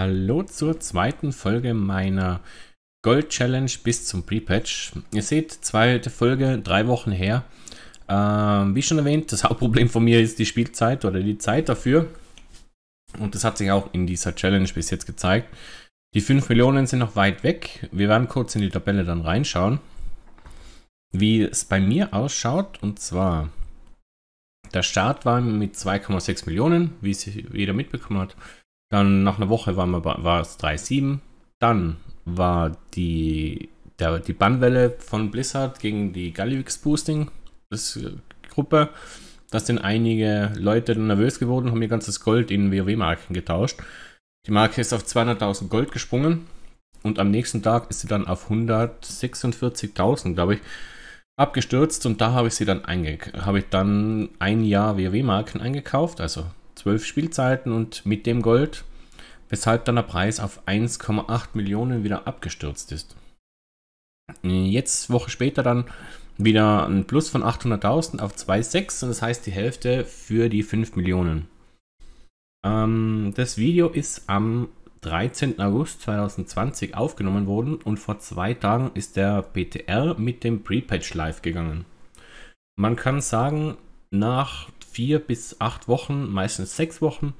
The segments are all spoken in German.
Hallo zur zweiten Folge meiner Gold Challenge bis zum Pre-Patch. Ihr seht, zweite Folge, drei Wochen her. Ähm, wie schon erwähnt, das Hauptproblem von mir ist die Spielzeit oder die Zeit dafür. Und das hat sich auch in dieser Challenge bis jetzt gezeigt. Die 5 Millionen sind noch weit weg. Wir werden kurz in die Tabelle dann reinschauen, wie es bei mir ausschaut. Und zwar, der Start war mit 2,6 Millionen, wie es jeder mitbekommen hat. Dann nach einer Woche waren wir, war es 3-7. Dann war die, der, die Bannwelle von Blizzard gegen die Gallivix Boosting äh, Gruppe. Da sind einige Leute nervös geworden, haben ihr ganzes Gold in WoW-Marken getauscht. Die Marke ist auf 200.000 Gold gesprungen und am nächsten Tag ist sie dann auf 146.000, glaube ich, abgestürzt und da habe ich sie dann einge habe ich dann ein Jahr WoW-Marken eingekauft, also zwölf Spielzeiten und mit dem Gold, weshalb dann der Preis auf 1,8 Millionen wieder abgestürzt ist. Jetzt, Woche später, dann wieder ein Plus von 800.000 auf 2,6 und das heißt die Hälfte für die 5 Millionen. Ähm, das Video ist am 13. August 2020 aufgenommen worden und vor zwei Tagen ist der BTR mit dem Pre-Patch live gegangen. Man kann sagen, nach vier bis acht Wochen, meistens sechs Wochen,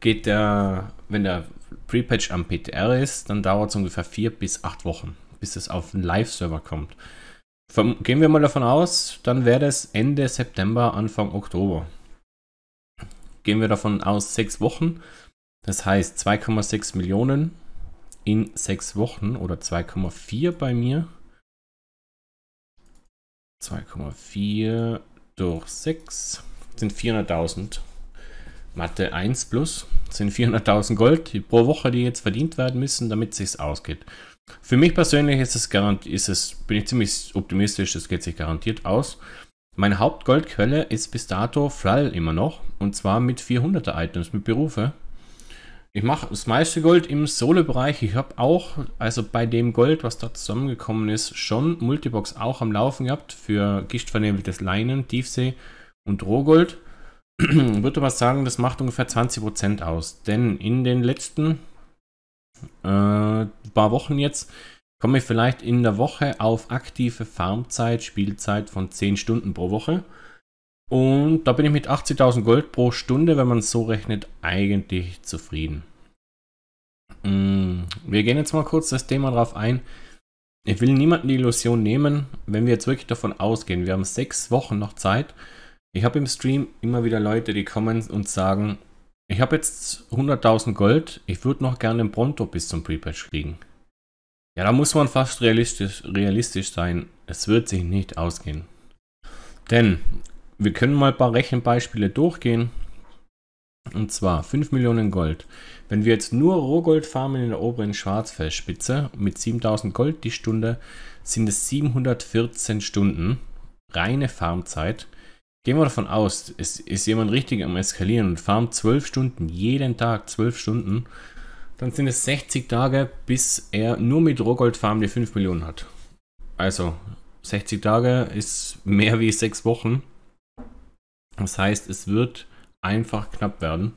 geht der, wenn der Pre-Patch am PTR ist, dann dauert es ungefähr vier bis acht Wochen, bis es auf den Live-Server kommt. Vom, gehen wir mal davon aus, dann wäre das Ende September, Anfang Oktober. Gehen wir davon aus, sechs Wochen. Das heißt 2,6 Millionen in sechs Wochen oder 2,4 bei mir. 2,4 durch 6 sind 400.000. Mathe 1 plus sind 400.000 Gold pro Woche, die jetzt verdient werden müssen, damit es sich ausgeht. Für mich persönlich ist es ist es, bin ich ziemlich optimistisch, es geht sich garantiert aus. Meine Hauptgoldquelle ist bis dato Flall immer noch und zwar mit 400er Items, mit Berufe. Ich mache das meiste Gold im Solo-Bereich. Ich habe auch, also bei dem Gold, was da zusammengekommen ist, schon Multibox auch am Laufen gehabt für gichtvernebeltes Leinen, Tiefsee und Rohgold. ich Würde aber sagen, das macht ungefähr 20% aus. Denn in den letzten äh, paar Wochen jetzt komme ich vielleicht in der Woche auf aktive Farmzeit, Spielzeit von 10 Stunden pro Woche. Und da bin ich mit 80.000 Gold pro Stunde, wenn man so rechnet, eigentlich zufrieden. Mm, wir gehen jetzt mal kurz das Thema drauf ein. Ich will niemanden die Illusion nehmen, wenn wir jetzt wirklich davon ausgehen. Wir haben sechs Wochen noch Zeit. Ich habe im Stream immer wieder Leute, die kommen und sagen, ich habe jetzt 100.000 Gold, ich würde noch gerne den Pronto bis zum Prepatch kriegen. Ja, da muss man fast realistisch, realistisch sein. Es wird sich nicht ausgehen. Denn wir können mal ein paar Rechenbeispiele durchgehen. Und zwar 5 Millionen Gold. Wenn wir jetzt nur Rohgold farmen in der oberen Schwarzfelsspitze mit 7000 Gold die Stunde, sind es 714 Stunden reine Farmzeit. Gehen wir davon aus, es ist jemand richtig am Eskalieren und farmt 12 Stunden, jeden Tag 12 Stunden, dann sind es 60 Tage, bis er nur mit Rohgold farmen die 5 Millionen hat. Also 60 Tage ist mehr wie 6 Wochen. Das heißt, es wird einfach knapp werden.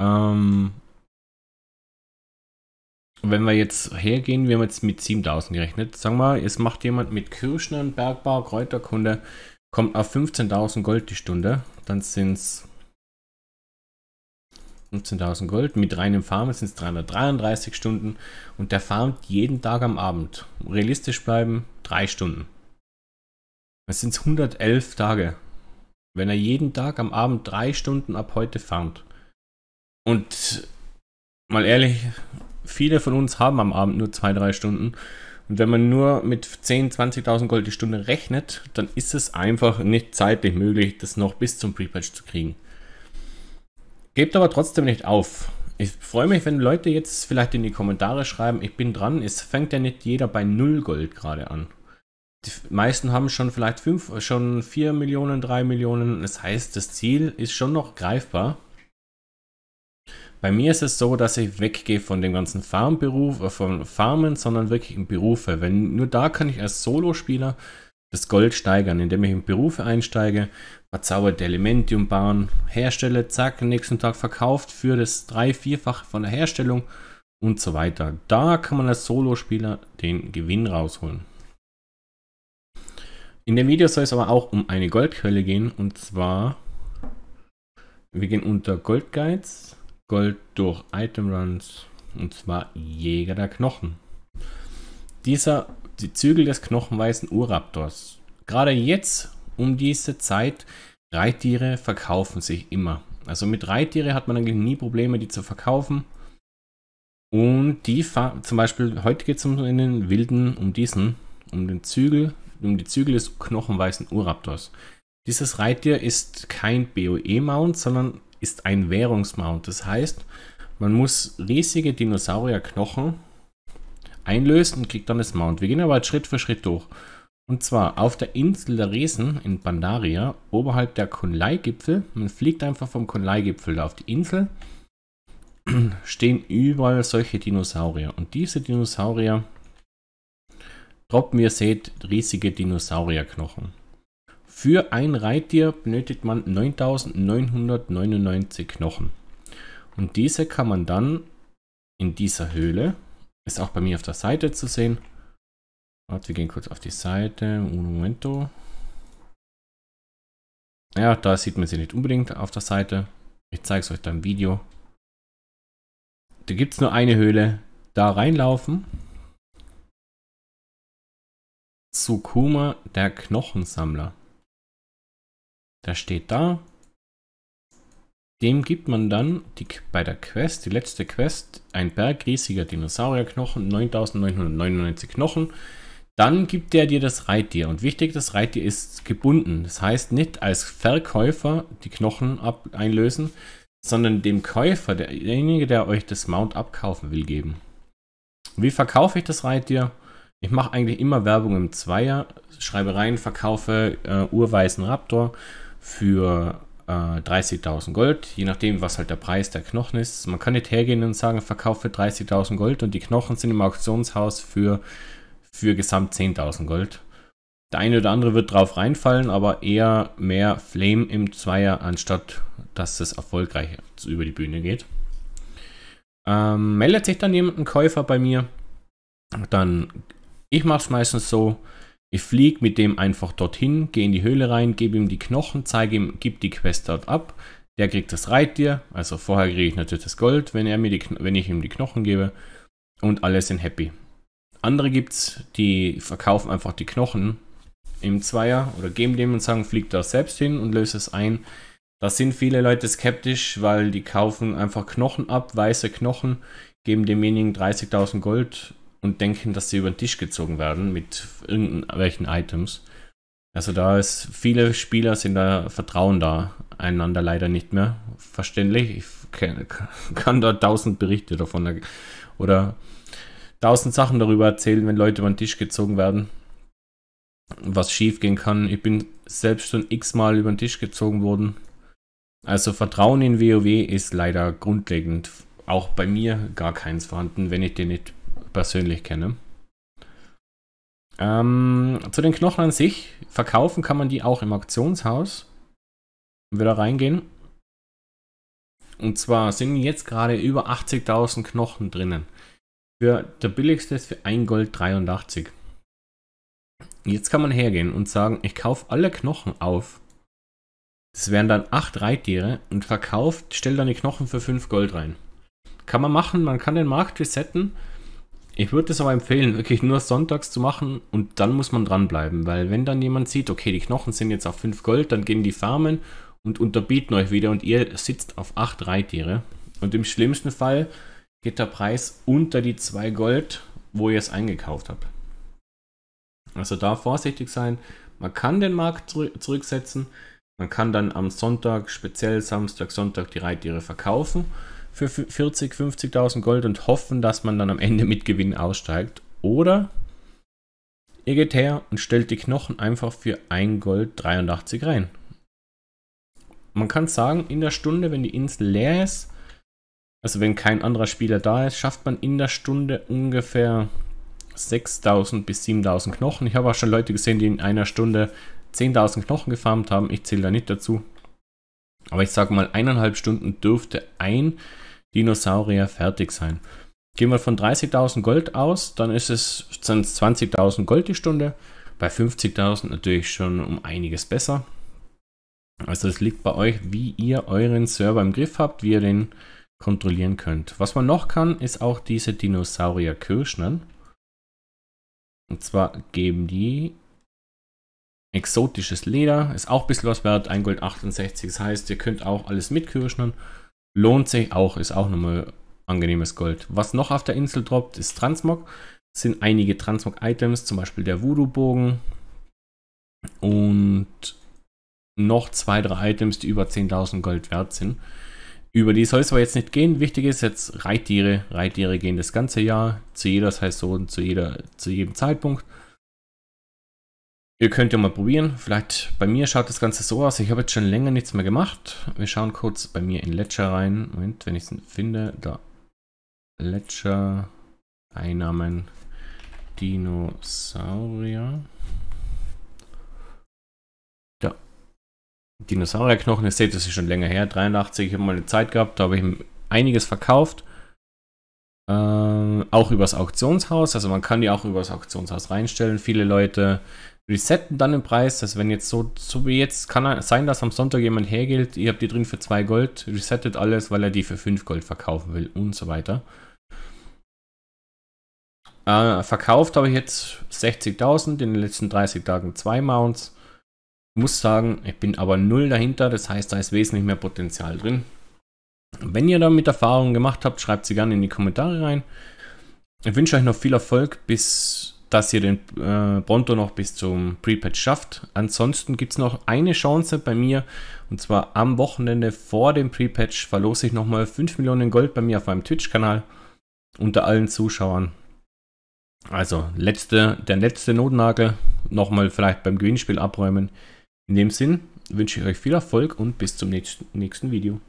Ähm, wenn wir jetzt hergehen, wir haben jetzt mit 7000 gerechnet. Sagen wir, es macht jemand mit Kirschnern, Bergbau, Kräuterkunde, kommt auf 15.000 Gold die Stunde. Dann sind es 15.000 Gold. Mit reinem Farmen sind es 333 Stunden. Und der farmt jeden Tag am Abend. Realistisch bleiben, 3 Stunden. Das sind 111 Tage wenn er jeden Tag am Abend drei Stunden ab heute farmt. Und mal ehrlich, viele von uns haben am Abend nur zwei, drei Stunden. Und wenn man nur mit 10, 20.000 Gold die Stunde rechnet, dann ist es einfach nicht zeitlich möglich, das noch bis zum Pre-Patch zu kriegen. Gebt aber trotzdem nicht auf. Ich freue mich, wenn Leute jetzt vielleicht in die Kommentare schreiben, ich bin dran. Es fängt ja nicht jeder bei 0 Gold gerade an die meisten haben schon vielleicht fünf, schon vier Millionen, drei Millionen. Das heißt, das Ziel ist schon noch greifbar. Bei mir ist es so, dass ich weggehe von dem ganzen Farmberuf, äh, von Farmen, sondern wirklich in Berufe. Wenn nur da kann ich als Solospieler das Gold steigern, indem ich in Berufe einsteige, verzauberte Elementium bauen, herstelle, zack, nächsten Tag verkauft für das drei-, vierfache von der Herstellung und so weiter. Da kann man als Solospieler den Gewinn rausholen. In dem Video soll es aber auch um eine Goldquelle gehen und zwar wir gehen unter Gold Gold durch Item Runs und zwar Jäger der Knochen. Dieser die Zügel des knochenweißen Urraptors. Gerade jetzt um diese Zeit Reittiere verkaufen sich immer. Also mit Reittiere hat man eigentlich nie Probleme, die zu verkaufen. Und die zum Beispiel heute geht es um den wilden, um diesen, um den Zügel um die Zügel des knochenweißen Uraptors. Dieses Reittier ist kein BOE-Mount, sondern ist ein Währungsmount. Das heißt, man muss riesige Dinosaurierknochen einlösen und kriegt dann das Mount. Wir gehen aber Schritt für Schritt durch. Und zwar auf der Insel der Riesen in Bandaria, oberhalb der Kunlei-Gipfel. Man fliegt einfach vom Kunlei-Gipfel auf die Insel. Stehen überall solche Dinosaurier. Und diese Dinosaurier droppen, ihr seht riesige Dinosaurierknochen. Für ein Reittier benötigt man 9999 Knochen. Und diese kann man dann in dieser Höhle, ist auch bei mir auf der Seite zu sehen. Warte, wir gehen kurz auf die Seite. Un momento. Ja, da sieht man sie nicht unbedingt auf der Seite. Ich zeige es euch dann im Video. Da gibt es nur eine Höhle. Da reinlaufen. Sukuma, der Knochensammler. Da steht da, dem gibt man dann die, bei der Quest, die letzte Quest, ein Berg riesiger Dinosaurierknochen, 9999 Knochen. Dann gibt der dir das Reittier. Und wichtig, das Reittier ist gebunden. Das heißt, nicht als Verkäufer die Knochen ab einlösen, sondern dem Käufer, derjenige, der euch das Mount abkaufen will, geben. Wie verkaufe ich das Reittier? Ich mache eigentlich immer Werbung im Zweier, schreibe rein, verkaufe äh, urweißen Raptor für äh, 30.000 Gold, je nachdem, was halt der Preis der Knochen ist. Man kann nicht hergehen und sagen, verkaufe 30.000 Gold und die Knochen sind im Auktionshaus für, für gesamt 10.000 Gold. Der eine oder andere wird drauf reinfallen, aber eher mehr Flame im Zweier, anstatt dass es erfolgreich über die Bühne geht. Ähm, meldet sich dann jemand ein Käufer bei mir, dann ich mache es meistens so, ich fliege mit dem einfach dorthin, gehe in die Höhle rein, gebe ihm die Knochen, zeige ihm, gib die Quest dort ab. Der kriegt das Reittier, also vorher kriege ich natürlich das Gold, wenn, er mir die, wenn ich ihm die Knochen gebe. Und alle sind happy. Andere gibt es, die verkaufen einfach die Knochen im Zweier oder geben dem und sagen, flieg da selbst hin und löse es ein. Da sind viele Leute skeptisch, weil die kaufen einfach Knochen ab, weiße Knochen, geben demjenigen 30.000 Gold und denken, dass sie über den Tisch gezogen werden mit irgendwelchen Items. Also da ist, viele Spieler sind da Vertrauen da, einander leider nicht mehr. Verständlich, ich kann, da tausend Berichte davon oder tausend Sachen darüber erzählen, wenn Leute über den Tisch gezogen werden, was schief gehen kann. Ich bin selbst schon x-mal über den Tisch gezogen worden. Also Vertrauen in WoW ist leider grundlegend auch bei mir gar keins vorhanden, wenn ich den nicht persönlich kenne. Ähm, zu den Knochen an sich. Verkaufen kann man die auch im Auktionshaus. Wieder reingehen. Und zwar sind jetzt gerade über 80.000 Knochen drinnen. Für der billigste ist für 1 Gold 83. Jetzt kann man hergehen und sagen, ich kaufe alle Knochen auf. Das wären dann 8 Reittiere und verkauft, stellt dann die Knochen für 5 Gold rein. Kann man machen, man kann den Markt resetten ich würde es aber empfehlen, wirklich nur sonntags zu machen und dann muss man dranbleiben, weil wenn dann jemand sieht, okay, die Knochen sind jetzt auf 5 Gold, dann gehen die Farmen und unterbieten euch wieder und ihr sitzt auf 8 Reittiere. Und im schlimmsten Fall geht der Preis unter die 2 Gold, wo ihr es eingekauft habt. Also da vorsichtig sein. Man kann den Markt zurücksetzen. Man kann dann am Sonntag, speziell Samstag, Sonntag die Reittiere verkaufen für 40, 50.000 Gold und hoffen, dass man dann am Ende mit Gewinn aussteigt. Oder ihr geht her und stellt die Knochen einfach für 1 Gold 83 rein. Man kann sagen, in der Stunde, wenn die Insel leer ist, also wenn kein anderer Spieler da ist, schafft man in der Stunde ungefähr 6.000 bis 7.000 Knochen. Ich habe auch schon Leute gesehen, die in einer Stunde 10.000 Knochen gefarmt haben. Ich zähle da nicht dazu. Aber ich sage mal, eineinhalb Stunden dürfte ein Dinosaurier fertig sein. Gehen wir von 30.000 Gold aus, dann ist es 20.000 Gold die Stunde. Bei 50.000 natürlich schon um einiges besser. Also das liegt bei euch, wie ihr euren Server im Griff habt, wie ihr den kontrollieren könnt. Was man noch kann, ist auch diese Dinosaurier Kirschnern. Und zwar geben die exotisches Leder, ist auch ein bisschen was wert, 1 Gold 68, das heißt, ihr könnt auch alles mit Kirschnern. Lohnt sich auch, ist auch nochmal angenehmes Gold. Was noch auf der Insel droppt, ist Transmog. Das sind einige Transmog-Items, zum Beispiel der Voodoo-Bogen und noch zwei, drei Items, die über 10.000 Gold wert sind. Über die soll es aber jetzt nicht gehen. Wichtig ist jetzt Reittiere. Reittiere gehen das ganze Jahr, zu jeder Saison, zu, jeder, zu jedem Zeitpunkt. Ihr könnt ja mal probieren. Vielleicht bei mir schaut das Ganze so aus. Ich habe jetzt schon länger nichts mehr gemacht. Wir schauen kurz bei mir in Ledger rein. Moment, wenn ich es finde. Da. Ledger. Einnahmen. Dinosaurier. Da. Dinosaurierknochen. Ihr seht, das ist schon länger her. 83. Ich habe mal eine Zeit gehabt. Da habe ich einiges verkauft. Ähm, auch übers Auktionshaus. Also man kann die auch übers Auktionshaus reinstellen. Viele Leute resetten dann den Preis, dass wenn jetzt so, so wie jetzt, kann sein, dass am Sonntag jemand hergeht, ihr habt die drin für 2 Gold, resettet alles, weil er die für 5 Gold verkaufen will und so weiter. Äh, verkauft habe ich jetzt 60.000 in den letzten 30 Tagen 2 Mounts. Muss sagen, ich bin aber null dahinter, das heißt, da ist wesentlich mehr Potenzial drin. Wenn ihr damit Erfahrungen gemacht habt, schreibt sie gerne in die Kommentare rein. Ich wünsche euch noch viel Erfolg bis dass ihr den äh, Bronto noch bis zum Pre-Patch schafft. Ansonsten gibt es noch eine Chance bei mir und zwar am Wochenende vor dem Pre-Patch verlose ich nochmal 5 Millionen Gold bei mir auf meinem Twitch-Kanal unter allen Zuschauern. Also letzte, der letzte Notnagel nochmal vielleicht beim Gewinnspiel abräumen. In dem Sinn wünsche ich euch viel Erfolg und bis zum nächsten, nächsten Video.